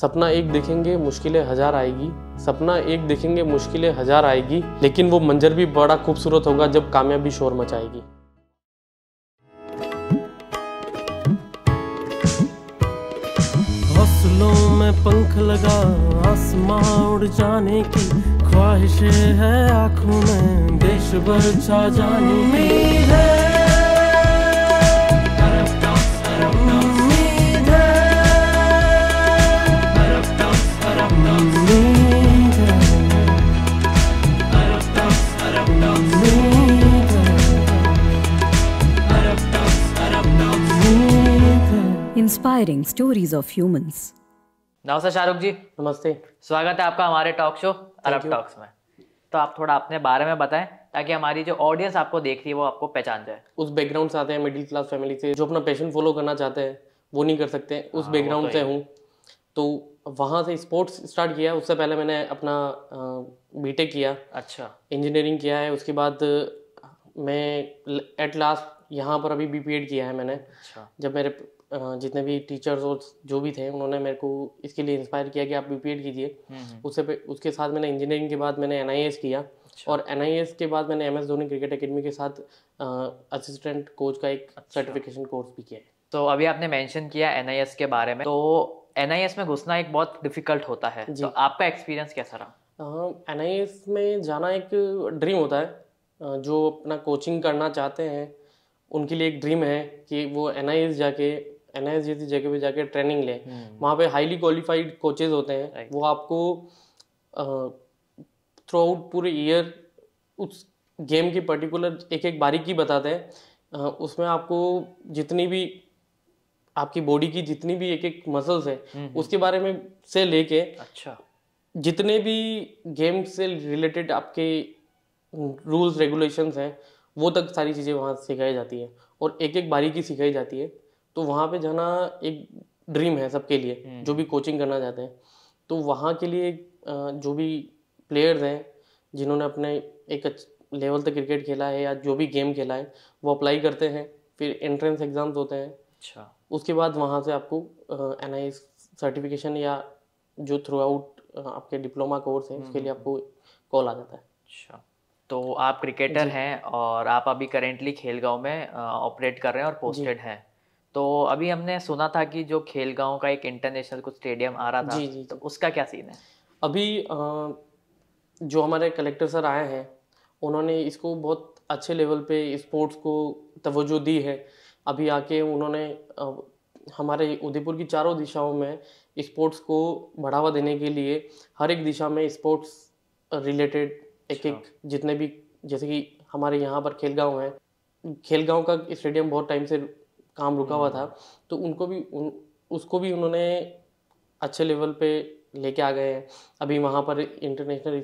सपना एक देखेंगे मुश्किलें हजार आएगी सपना एक देखेंगे मुश्किलें हजार आएगी लेकिन वो मंजर भी बड़ा खूबसूरत होगा जब कामयाबी शोर मचाएगी हौसलों में पंख लगा आसमां उड़ जाने की ख्वाहिश है आंखों में देश भर छा जाने की है इंस्पायरिंग स्टोरीज ऑफ ह्यूमंस नमस्ते शाहरुख जी नमस्ते स्वागत है आपका हमारे टॉक शो अरब टॉक्स में तो आप थोड़ा अपने बारे में बताएं ताकि हमारी जो ऑडियंस आपको देख रही है वो आपको पहचान जाए उस बैकग्राउंड से आते हैं मिडिल क्लास फैमिली से जो अपना पैशन फॉलो करना चाहते हैं वो नहीं कर सकते हाँ, उस बैकग्राउंड तो से हूँ तो वहाँ से स्पोर्ट्स स्टार्ट किया उससे पहले मैंने अपना बीटेक किया अच्छा इंजीनियरिंग किया है उसके बाद मैं एट लास्ट यहाँ पर अभी बी किया है मैंने अच्छा जब मेरे जितने भी टीचर्स और जो भी थे उन्होंने मेरे को इसके लिए इंस्पायर किया कि आप बी कीजिए उससे उसके साथ मैंने इंजीनियरिंग के बाद मैंने एन किया अच्छा। और एन के बाद मैंने M S Dhoni cricket academy के साथ असिस्टेंट कोच का एक सर्टिफिकेशन अच्छा। कोर्स भी किया है तो अभी आपने मेंशन किया एन के बारे में तो एन में घुसना एक बहुत डिफिकल्ट होता है तो आपका एक्सपीरियंस कैसा रहा एन में जाना एक ड्रीम होता है जो अपना कोचिंग करना चाहते हैं उनके लिए एक ड्रीम है कि वो एन जाके एन आई जैसी जगह पे जाके ट्रेनिंग लें हम्म। वहाँ पे हाईली क्वालिफाइड कोचेज होते हैं वो आपको थ्रू आउट पूरे ईयर उस गेम की पर्टिकुलर एक एक बारीकी बताते हैं उसमें आपको जितनी भी आपकी बॉडी की जितनी भी एक एक मसल्स है उसके बारे में से लेके अच्छा जितने भी गेम से रिलेटेड आपके रूल्स रेगुलेशंस हैं वो तक सारी चीज़ें वहाँ सिखाई जाती है और एक एक बारीकी सिखाई जाती है तो वहाँ पे जाना एक ड्रीम है सबके लिए हम्म। जो भी कोचिंग करना चाहते हैं तो वहाँ के लिए जो भी प्लेयर्स हैं जिन्होंने अपने एक लेवल तक क्रिकेट खेला है या जो भी गेम खेला है वो अप्लाई करते हैं फिर एंट्रेंस एग्ज़ाम्स होते हैं अच्छा उसके बाद वहाँ से आपको एन आई सर्टिफिकेशन या जो थ्रू आउट आपके डिप्लोमा कोर्स है उसके लिए हम्म। आपको कॉल आ जाता है अच्छा तो आप क्रिकेटर हैं और आप अभी करेंटली खेलगांव में ऑपरेट कर रहे हैं और पोस्टेड हैं तो अभी हमने सुना था कि जो खेलगांव का एक इंटरनेशनल कुछ स्टेडियम आ रहा था जी जी तो उसका क्या सीन है अभी जो हमारे कलेक्टर सर आए हैं उन्होंने इसको बहुत अच्छे लेवल पे स्पोर्ट्स को तवज्जो दी है अभी आके उन्होंने हमारे उदयपुर की चारों दिशाओं में स्पोर्ट्स को बढ़ावा देने के लिए हर एक दिशा में स्पोर्ट्स रिलेटेड एक अच्छा। एक जितने भी जैसे कि हमारे यहाँ पर खेलगांव है खेलगांव का स्टेडियम बहुत टाइम से काम रुका हुआ था हम्म। तो उनको भी उन उसको भी उन्होंने अच्छे लेवल पे लेके आ गए हैं अभी वहाँ पर इंटरनेशनल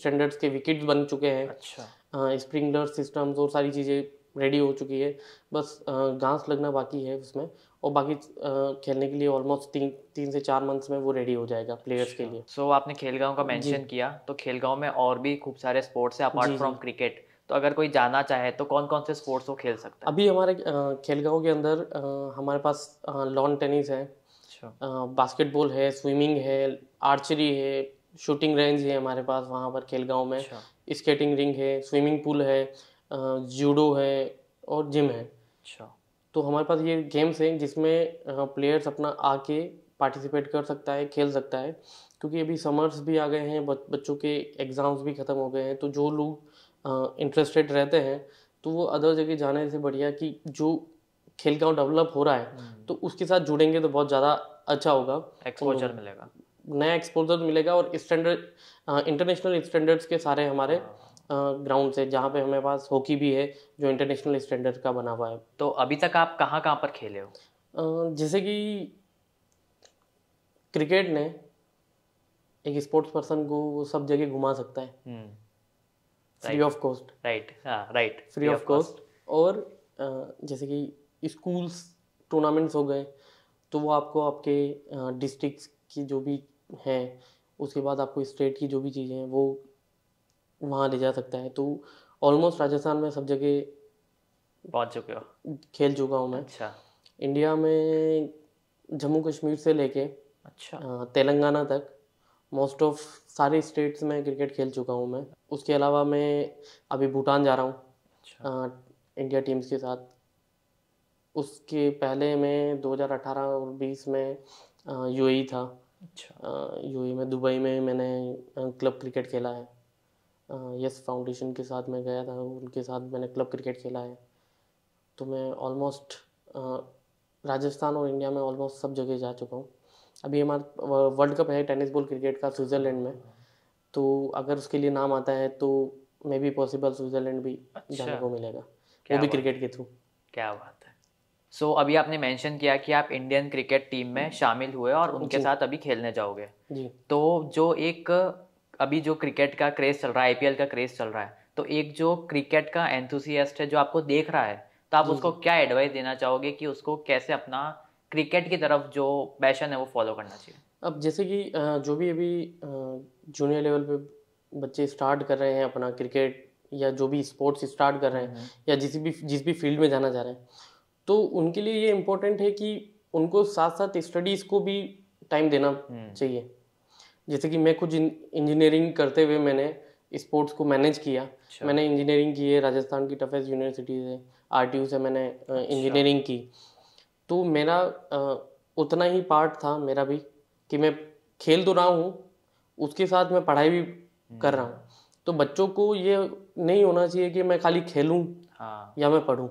स्टैंडर्ड्स के विकेट्स बन चुके हैं अच्छा स्प्रिंकलर सिस्टम्स और सारी चीज़ें रेडी हो चुकी है बस घास लगना बाकी है उसमें और बाकी खेलने के लिए ऑलमोस्ट तीन तीन से चार मंथ्स में वो रेडी हो जाएगा प्लेयर्स के अच्छा। लिए सो so, आपने खेलगांव का मेंशन किया तो खेलगांव में और भी खूब सारे स्पोर्ट्स है अपार्ट फ्रॉम क्रिकेट तो अगर कोई जाना चाहे तो कौन कौन से स्पोर्ट्स वो खेल सकता है अभी हमारे खेलगांव के अंदर हमारे पास लॉन टेनिस है बास्केटबॉल अच्छा। है स्विमिंग है आर्चरी है शूटिंग रेंज है हमारे पास वहाँ पर खेलगांव में स्केटिंग अच्छा। रिंग है स्विमिंग पूल है जूडो है और जिम है अच्छा तो हमारे पास ये गेम्स हैं जिसमें प्लेयर्स अपना आके पार्टिसिपेट कर सकता है खेल सकता है क्योंकि अभी समर्स भी आ गए हैं बच्चों के एग्ज़ाम्स भी ख़त्म हो गए हैं तो जो लोग इंटरेस्टेड रहते हैं तो वो अदर जगह जाने से बढ़िया कि जो खेल का डेवलप हो रहा है हम्म। तो उसके साथ जुड़ेंगे तो बहुत ज़्यादा अच्छा होगा एक्सपोजर तो मिलेगा नया एक्सपोजर तो मिलेगा और स्टैंडर्ड इंटरनेशनल स्टैंडर्ड्स के सारे हमारे ग्राउंड हाँ। से जहाँ पे हमारे पास हॉकी भी है जो इंटरनेशनल स्टैंडर्ड का बना हुआ है तो अभी तक आप कहाँ कहाँ पर खेले हो जैसे कि क्रिकेट ने एक स्पोर्ट्स पर्सन को सब जगह घुमा सकता है हम्म। फ्री ऑफ कॉस्ट राइट हाँ राइट फ्री ऑफ कॉस्ट और जैसे कि स्कूल्स टूर्नामेंट्स हो गए तो वो आपको आपके डिस्ट्रिक्ट की जो भी हैं उसके बाद आपको स्टेट की जो भी चीज़ें हैं वो वहाँ ले जा सकता है तो ऑलमोस्ट राजस्थान में सब जगह पहुँच चुके हो खेल चुका हूँ मैं अच्छा इंडिया में जम्मू कश्मीर से लेके अच्छा तेलंगाना तक मोस्ट ऑफ सारे स्टेट्स में क्रिकेट खेल चुका हूँ मैं उसके अलावा मैं अभी भूटान जा रहा हूँ अच्छा। इंडिया टीम्स के साथ उसके पहले मैं 2018 और 20 में ए e था अच्छा यूएई e में दुबई में मैंने क्लब क्रिकेट खेला है यस फाउंडेशन के साथ मैं गया था उनके साथ मैंने क्लब क्रिकेट खेला है तो मैं ऑलमोस्ट राजस्थान और इंडिया में ऑलमोस्ट सब जगह जा चुका हूँ अभी हमारा वर्ल्ड कप है टेनिस बॉल क्रिकेट का स्विट्ज़रलैंड में तो अगर उसके लिए नाम आता है तो मे बी पॉसिबल स्विट्ज़रलैंड भी अच्छा। जाने को मिलेगा वो भी क्रिकेट के थ्रू क्या बात है सो so, अभी आपने मेंशन किया कि आप इंडियन क्रिकेट टीम में शामिल हुए और उनके साथ अभी खेलने जाओगे जी तो जो एक अभी जो क्रिकेट का क्रेज चल रहा है आईपीएल का क्रेज चल रहा है तो एक जो क्रिकेट का एंथुसियास्ट है जो आपको देख रहा है तो आप उसको क्या एडवाइस देना चाहोगे कि उसको कैसे अपना क्रिकेट की तरफ जो पैशन है वो फॉलो करना चाहिए अब जैसे कि जो भी अभी जूनियर लेवल पे बच्चे स्टार्ट कर रहे हैं अपना क्रिकेट या जो भी स्पोर्ट्स स्टार्ट कर रहे हैं हम्म। या जिस भी जिस भी फील्ड में जाना चाह रहे हैं तो उनके लिए ये इम्पोर्टेंट है कि उनको साथ साथ स्टडीज़ को भी टाइम देना हम्म। चाहिए जैसे कि मैं कुछ इंजीनियरिंग करते हुए मैंने स्पोर्ट्स को मैनेज किया अच्छा। मैंने इंजीनियरिंग की है राजस्थान की टफेस्ट यूनिवर्सिटीज़ है आर से मैंने इंजीनियरिंग अच्छा। की तो मेरा उतना ही पार्ट था मेरा भी कि मैं खेल तो रहा हूँ उसके साथ मैं पढ़ाई भी हम्म। कर रहा हूँ तो बच्चों को ये नहीं होना चाहिए कि मैं खाली खेलूँ हाँ। या मैं पढ़ूँ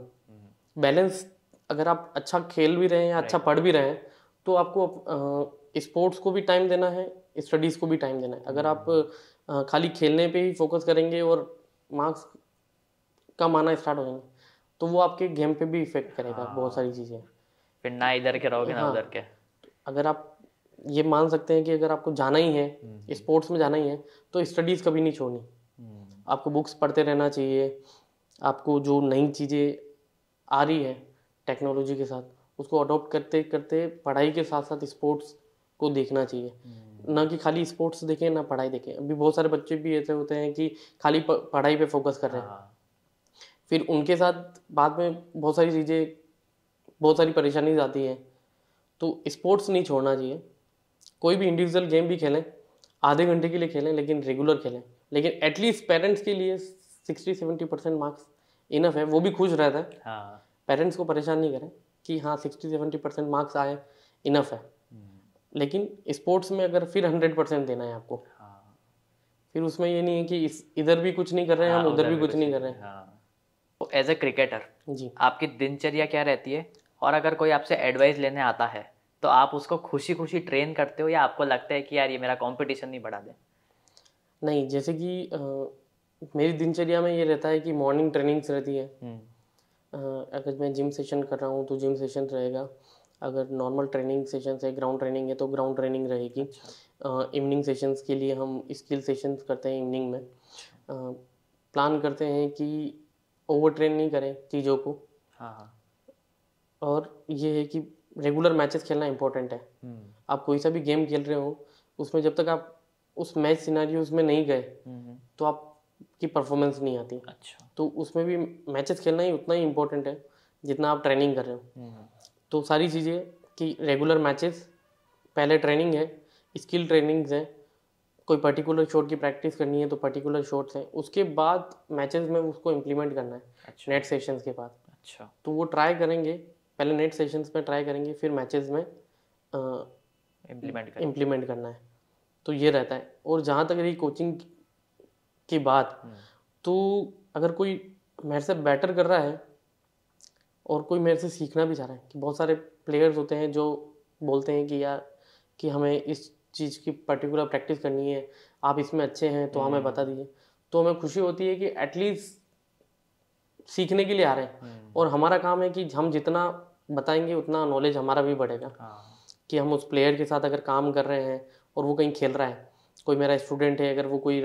बैलेंस हम्म। अगर आप अच्छा खेल भी रहे हैं अच्छा पढ़ भी रहे हैं तो आपको स्पोर्ट्स को भी टाइम देना है स्टडीज़ को भी टाइम देना है अगर आप हम्म। खाली खेलने पे ही फोकस करेंगे और मार्क्स कम आना स्टार्ट हो जाएंगे तो वो आपके गेम पे भी इफेक्ट करेगा हाँ। बहुत सारी चीज़ें फिर ना इधर के रहोगे ना हाँ। उधर के अगर आप ये मान सकते हैं कि अगर आपको जाना ही है हम्म। स्पोर्ट्स में जाना ही है तो स्टडीज कभी नहीं छोड़नी हम्म। आपको बुक्स पढ़ते रहना चाहिए आपको जो नई चीज़ें आ रही है टेक्नोलॉजी के साथ उसको अडोप्ट करते करते पढ़ाई के साथ साथ स्पोर्ट्स को देखना चाहिए हम्म। ना कि खाली स्पोर्ट्स देखें ना पढ़ाई देखें अभी बहुत सारे बच्चे भी ऐसे होते हैं कि खाली पढ़ाई पे फोकस कर रहे हैं हाँ। फिर उनके साथ बाद में बहुत सारी चीज़ें बहुत सारी परेशानीज आती हैं तो स्पोर्ट्स नहीं छोड़ना चाहिए कोई भी इंडिविजुअल गेम भी खेलें आधे घंटे के लिए खेलें लेकिन रेगुलर खेलें लेकिन एटलीस्ट पेरेंट्स के लिए sixty seventy percent marks enough है वो भी खुश रहता है पेरेंट्स हाँ। को परेशान नहीं करें कि हाँ सिक्सटी सेवेंटी परसेंट मार्क्स आए इनफ है हम्म। लेकिन स्पोर्ट्स में अगर फिर हंड्रेड परसेंट देना है आपको हाँ। फिर उसमें ये नहीं है कि इस इधर भी कुछ नहीं कर रहे हैं हाँ, हम उधर भी कुछ नहीं कर रहे हैं एज ए क्रिकेटर जी आपकी दिनचर्या क्या रहती है और अगर कोई आपसे एडवाइस लेने आता है तो आप उसको खुशी खुशी ट्रेन करते हो या आपको लगता है कि यार ये मेरा कॉम्पिटिशन नहीं बढ़ा दे नहीं जैसे कि आ, मेरी दिनचर्या में ये रहता है कि मॉर्निंग ट्रेनिंग्स रहती है आ, हम्म। अगर मैं जिम सेशन कर रहा हूँ तो जिम सेशन रहेगा अगर नॉर्मल ट्रेनिंग सेशन है ग्राउंड ट्रेनिंग है तो ग्राउंड ट्रेनिंग रहेगी इवनिंग सेशंस के लिए हम स्किल सेशंस करते हैं इवनिंग में आ, प्लान करते हैं कि ओवर ट्रेन नहीं करें चीज़ों को हाँ, हाँ। और ये है कि रेगुलर मैचेस खेलना इम्पोर्टेंट है हम्म। आप कोई सा भी गेम खेल रहे हो उसमें जब तक आप उस मैच सिनारी में नहीं गए हम्म। तो आपकी परफॉर्मेंस नहीं आती अच्छा तो उसमें भी मैचेस खेलना ही उतना ही इम्पोर्टेंट है जितना आप ट्रेनिंग कर रहे हो हम्म। तो सारी चीज़ें कि रेगुलर मैचेस पहले ट्रेनिंग है स्किल ट्रेनिंग्स हैं कोई पर्टिकुलर शॉट की प्रैक्टिस करनी है तो पर्टिकुलर शॉट्स हैं उसके बाद मैचेस में उसको इम्प्लीमेंट करना है अच्छा। नेट सेशंस के बाद अच्छा तो वो ट्राई करेंगे पहले नेट सेशंस में ट्राई करेंगे फिर मैचेस में इम्प्लीमेंट इम्प्लीमेंट करना है तो ये रहता है और जहाँ तक रही कोचिंग की बात हम्म। तो अगर कोई मेरे से बेटर कर रहा है और कोई मेरे से सीखना भी चाह रहा है कि बहुत सारे प्लेयर्स होते हैं जो बोलते हैं कि यार कि हमें इस चीज़ की पर्टिकुलर प्रैक्टिस करनी है आप इसमें अच्छे हैं तो हमें हम्म। बता दीजिए तो हमें खुशी होती है कि एटलीस्ट सीखने के लिए आ रहे हैं हम्म। और हमारा काम है कि हम जितना बताएंगे उतना नॉलेज हमारा भी बढ़ेगा हाँ। कि हम उस प्लेयर के साथ अगर काम कर रहे हैं और वो कहीं खेल रहा है कोई मेरा स्टूडेंट है अगर वो कोई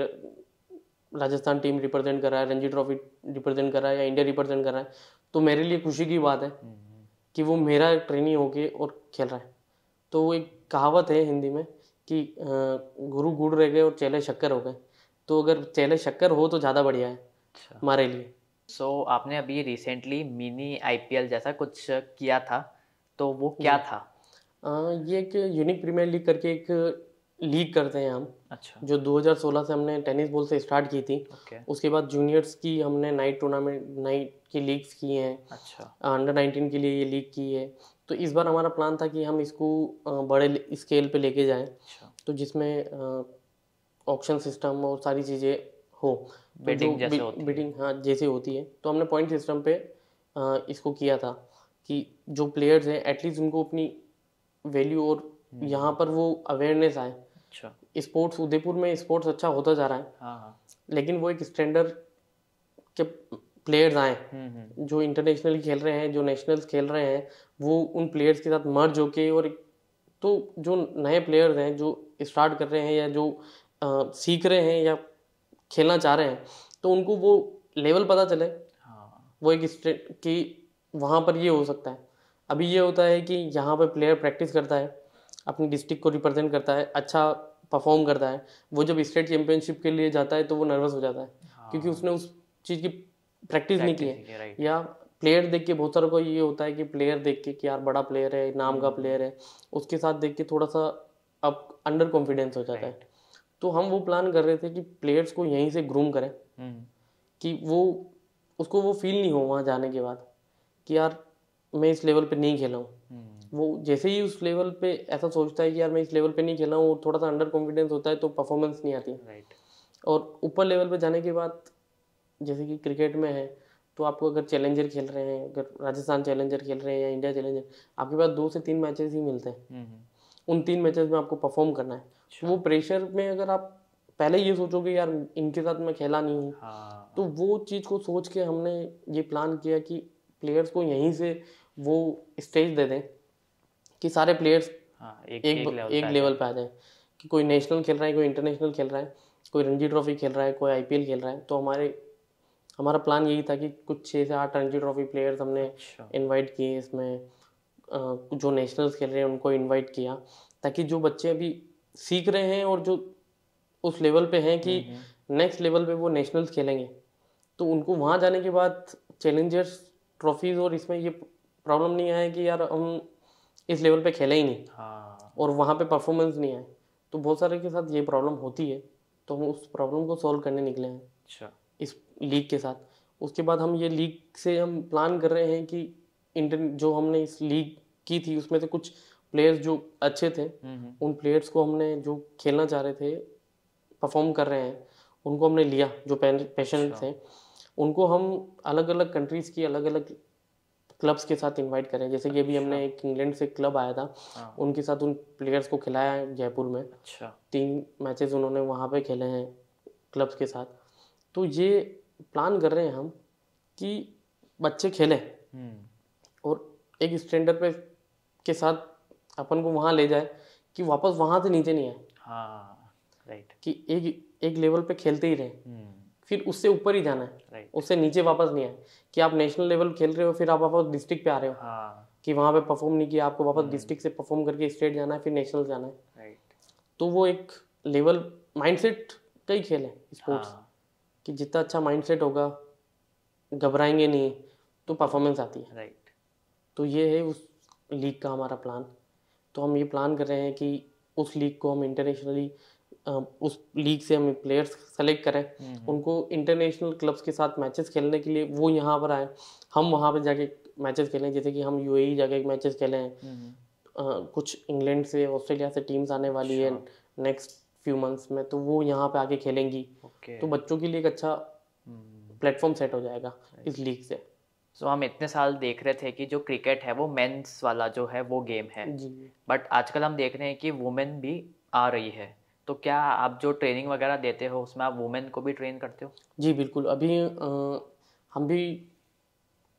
राजस्थान टीम रिप्रेजेंट कर रहा है रणजी ट्रॉफी रिप्रेजेंट कर रहा है या इंडिया रिप्रेजेंट कर रहा है तो मेरे लिए खुशी की बात है हम्म, हम्म। कि वो मेरा ट्रेनी होके और खेल रहा है तो वो एक कहावत है हिंदी में कि गुरु गुड़ रह गए और चेले शक्कर हो गए तो अगर चेले शक्कर हो तो ज़्यादा बढ़िया है अच्छा। हमारे लिए सो so, आपने अभी रिसेंटली मिनी आईपीएल जैसा कुछ किया था तो वो हम्म। क्या था आ, ये एक यूनिक प्रीमियर लीग करके एक लीग करते हैं हम अच्छा जो 2016 से हमने टेनिस बॉल से स्टार्ट की थी okay. उसके बाद जूनियर्स की हमने नाइट टूर्नामेंट नाइट की लीग्स की हैं अच्छा अंडर 19 के लिए ये लीग की है तो इस बार हमारा प्लान था कि हम इसको बड़े स्केल पे लेके जाएं अच्छा। तो जिसमें ऑप्शन सिस्टम और सारी चीज़ें हो बेटिंग तो जैसे बि, होती बिडिंग हाँ जैसे होती है तो हमने पॉइंट सिस्टम पे आ, इसको किया था कि जो प्लेयर्स हैं एटलीस्ट उनको अपनी वैल्यू और हम्म। यहाँ पर वो अवेयरनेस आए अच्छा स्पोर्ट्स उदयपुर में स्पोर्ट्स अच्छा होता जा रहा है हाँ, हाँ। लेकिन वो एक स्टैंडर्ड के प्लेयर्स आए हम्म, हम्म। जो इंटरनेशनली खेल रहे हैं जो नेशनल्स खेल रहे हैं वो उन प्लेयर्स के साथ मर्ज होके और तो जो नए प्लेयर्स हैं जो स्टार्ट कर रहे हैं या जो आ, सीख रहे हैं या खेलना चाह रहे हैं तो उनको वो लेवल पता चले हाँ। वो एक स्टेट कि वहाँ पर ये हो सकता है अभी ये होता है कि यहाँ पर प्लेयर प्रैक्टिस करता है अपनी डिस्ट्रिक्ट को रिप्रेजेंट करता है अच्छा परफॉर्म करता है वो जब स्टेट चैम्पियनशिप के लिए जाता है तो वो नर्वस हो जाता है हाँ। क्योंकि उसने उस चीज़ की प्रैक्टिस नहीं की है या प्लेयर देख के बहुत सारों को ये होता है कि प्लेयर देख के कि यार बड़ा प्लेयर है नाम का प्लेयर हम्म। है उसके साथ देख के थोड़ा सा अब अंडर कॉन्फिडेंस हो जाता है तो हम वो प्लान कर रहे थे कि प्लेयर्स को यहीं से ग्रूम करें हम्म। कि वो उसको वो फील नहीं हो वहाँ जाने के बाद कि यार मैं इस लेवल पे नहीं खेला हूँ हम्म। वो जैसे ही उस लेवल पे ऐसा सोचता है कि यार मैं इस लेवल पे नहीं खेला हूँ थोड़ा सा अंडर कॉन्फिडेंस होता है तो परफॉर्मेंस नहीं आती राइट और ऊपर लेवल पे जाने के बाद जैसे कि क्रिकेट में है तो आपको अगर चैलेंजर खेल रहे हैं अगर राजस्थान चैलेंजर खेल रहे हैं या इंडिया चैलेंजर आपके पास दो से तीन मैचेस ही मिलते हैं हम्म, उन तीन मैचेस में आपको परफॉर्म करना है अच्छा। वो प्रेशर में अगर आप पहले ये सोचोगे यार इनके साथ मैं खेला नहीं हूँ हाँ। तो वो चीज़ को सोच के हमने ये प्लान किया कि प्लेयर्स को यहीं से वो स्टेज दे दें कि सारे प्लेयर्स हाँ, एक, एक, एक, लेवल, पर पे आ जाए कि कोई नेशनल खेल रहा है कोई इंटरनेशनल खेल रहा है कोई रणजी ट्रॉफी खेल रहा है कोई आईपीएल खेल रहा है तो हमारे हमारा प्लान यही था कि कुछ छः से आठ रणजी ट्रॉफी प्लेयर्स हमने इनवाइट अच्छा। किए इसमें जो नेशनल्स खेल रहे हैं उनको इनवाइट किया ताकि जो बच्चे अभी सीख रहे हैं और जो उस लेवल पे हैं कि नेक्स्ट हम्म, हम्म। लेवल पे वो नेशनल्स खेलेंगे तो उनको वहाँ जाने के बाद चैलेंजर्स ट्रॉफीज और इसमें ये प्रॉब्लम नहीं आया कि यार हम इस लेवल पे खेले ही नहीं हाँ। और वहाँ पे परफॉर्मेंस नहीं आए तो बहुत सारे के साथ ये प्रॉब्लम होती है तो हम उस प्रॉब्लम को सॉल्व करने निकले हैं अच्छा इस लीग के साथ उसके बाद हम ये लीग से हम प्लान कर रहे हैं कि इंटर जो हमने इस लीग की थी उसमें से कुछ प्लेयर्स जो अच्छे थे हम्म, हम्म। उन प्लेयर्स को हमने जो खेलना चाह रहे थे परफॉर्म कर रहे हैं उनको हमने लिया जो पैशन अच्छा। थे उनको हम अलग अलग कंट्रीज़ की अलग अलग क्लब्स के साथ इनवाइट करें जैसे कि अभी हमने अच्छा। एक इंग्लैंड से क्लब आया था हाँ। उनके साथ उन प्लेयर्स को खिलाया है जयपुर में अच्छा तीन मैचेस उन्होंने वहाँ पे खेले हैं क्लब्स के साथ तो ये प्लान कर रहे हैं हम कि बच्चे खेलें हम्म। और एक स्टैंडर्ड पे के साथ अपन को वहाँ ले जाए कि वापस वहाँ से नीचे नहीं आए राइट हाँ, कि एक एक लेवल पे खेलते ही रहे हम्म। फिर उससे ऊपर ही जाना है right. उससे नीचे वापस नहीं आए कि आप नेशनल लेवल खेल रहे हो फिर आप वापस डिस्ट्रिक्ट पे आ रहे हो हाँ. कि वहाँ पे परफॉर्म नहीं किया आपको वापस डिस्ट्रिक्ट हम्म। से परफॉर्म करके स्टेट जाना है फिर नेशनल जाना है right. तो वो एक लेवल माइंडसेट का ही खेल है स्पोर्ट्स हाँ. कि जितना अच्छा माइंडसेट होगा घबराएंगे नहीं तो परफॉर्मेंस आती है राइट right. तो ये है उस लीग का हमारा प्लान तो हम ये प्लान कर रहे हैं कि उस लीग को हम इंटरनेशनली उस लीग से हम प्लेयर्स सेलेक्ट करें हम्म। उनको इंटरनेशनल क्लब्स के साथ मैचेस खेलने के लिए वो यहाँ पर आए हम वहाँ पर जाके मैचेस खेलें जैसे कि हम यूएई e जाके मैचेस खेले हैं कुछ इंग्लैंड से ऑस्ट्रेलिया से टीम्स आने वाली है नेक्स्ट फ्यू मंथ्स में तो वो यहाँ पे आके खेलेंगी okay. तो बच्चों के लिए एक अच्छा प्लेटफॉर्म हम्म। सेट हो जाएगा इस लीग से सो so, हम इतने साल देख रहे थे कि जो क्रिकेट है वो मेंस वाला जो है वो गेम है बट आजकल हम देख रहे हैं कि वुमेन भी आ रही है तो क्या आप जो ट्रेनिंग वगैरह देते हो उसमें आप वुमेन को भी ट्रेन करते हो जी बिल्कुल अभी आ, हम भी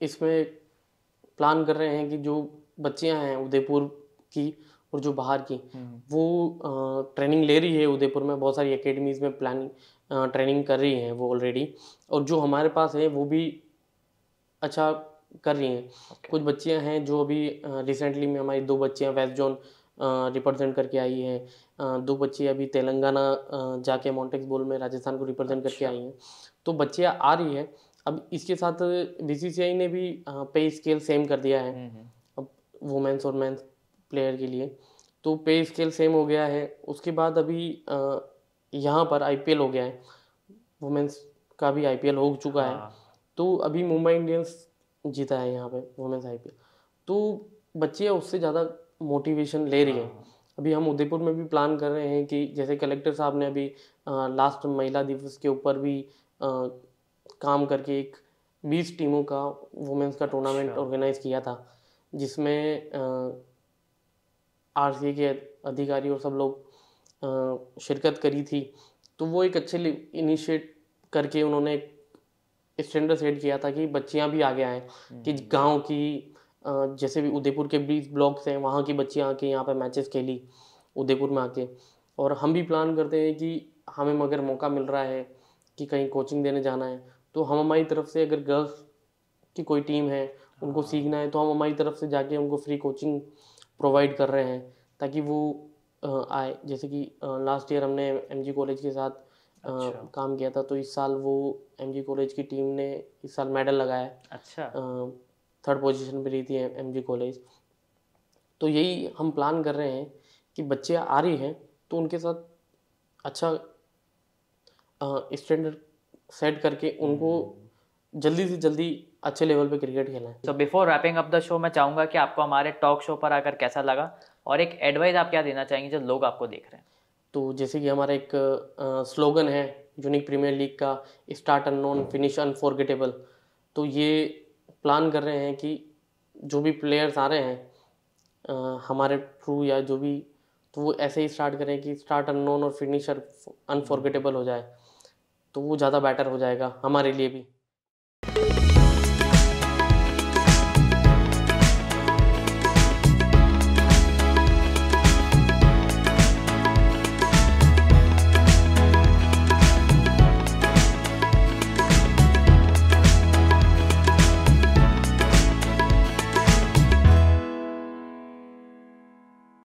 इसमें प्लान कर रहे हैं कि जो बच्चियां हैं उदयपुर की और जो बाहर की हम्म। वो आ, ट्रेनिंग ले रही है उदयपुर में बहुत सारी एकेडमीज में प्लानिंग ट्रेनिंग कर रही हैं वो ऑलरेडी और जो हमारे पास है वो भी अच्छा कर रही हैं okay. कुछ बच्चियां हैं जो अभी रिसेंटली में हमारी दो बच्चियां वेस्ट जोन रिप्रेजेंट करके आई हैं दो बच्चे अभी तेलंगाना जाके मॉन्टेक्स बोल में राजस्थान को रिप्रेजेंट करके अच्छा। आई हैं तो बच्चियाँ आ रही है अब इसके साथ बीसीसीआई ने भी पे स्केल सेम कर दिया है हम्म, हम्म। अब वुमेंस और मैं प्लेयर के लिए तो पे स्केल सेम हो गया है उसके बाद अभी यहाँ पर आईपीएल हो गया है वुमेंस का भी आईपीएल हो चुका है हाँ। तो अभी मुंबई इंडियंस जीता है यहाँ पे वुमेंस आई तो बच्चियाँ उससे ज़्यादा मोटिवेशन ले रही हैं हाँ, हाँ। अभी हम उदयपुर में भी प्लान कर रहे हैं कि जैसे कलेक्टर साहब ने अभी आ, लास्ट महिला दिवस के ऊपर भी आ, काम करके एक बीस टीमों का वुमेंस का टूर्नामेंट अच्छा। ऑर्गेनाइज किया था जिसमें आर के अधिकारी और सब लोग शिरकत करी थी तो वो एक अच्छे इनिशिएट करके उन्होंने एक स्टैंडर्ड सेट किया था कि बच्चियाँ भी आगे आएँ कि हम्म। गाँव की जैसे भी उदयपुर के बीस ब्लॉक्स हैं वहाँ की बच्चियाँ आके यहाँ पर मैचेस खेली उदयपुर में आके और हम भी प्लान करते हैं कि हमें अगर मौका मिल रहा है कि कहीं कोचिंग देने जाना है तो हम हमारी तरफ से अगर गर्ल्स की कोई टीम है उनको हाँ। सीखना है तो हम हमारी तरफ से जाके उनको फ्री कोचिंग प्रोवाइड कर रहे हैं ताकि वो आए जैसे कि लास्ट ईयर हमने एमजी कॉलेज के साथ अच्छा। काम किया था तो इस साल वो जी कॉलेज की टीम ने इस साल मेडल लगाया अच्छा थर्ड पोजीशन पे रही थी जी कॉलेज तो यही हम प्लान कर रहे हैं कि बच्चे आ रही हैं तो उनके साथ अच्छा स्टैंडर्ड सेट करके उनको हम्म। जल्दी से जल्दी अच्छे लेवल पे क्रिकेट खेलना है so before wrapping up the show मैं चाहूँगा कि आपको हमारे टॉक शो पर आकर कैसा लगा और एक एडवाइस आप क्या देना चाहेंगे जो लोग आपको देख रहे हैं तो जैसे कि हमारा एक स्लोगन है यूनिक प्रीमियर लीग का स्टार्ट अननोन फिनिश अनफॉरगेटेबल तो ये प्लान कर रहे हैं कि जो भी प्लेयर्स आ रहे हैं आ, हमारे थ्रू या जो भी तो वो ऐसे ही स्टार्ट करें कि स्टार्ट अननोन और फिनिश अनफॉरगेटेबल हो जाए तो वो ज़्यादा बेटर हो जाएगा हमारे लिए भी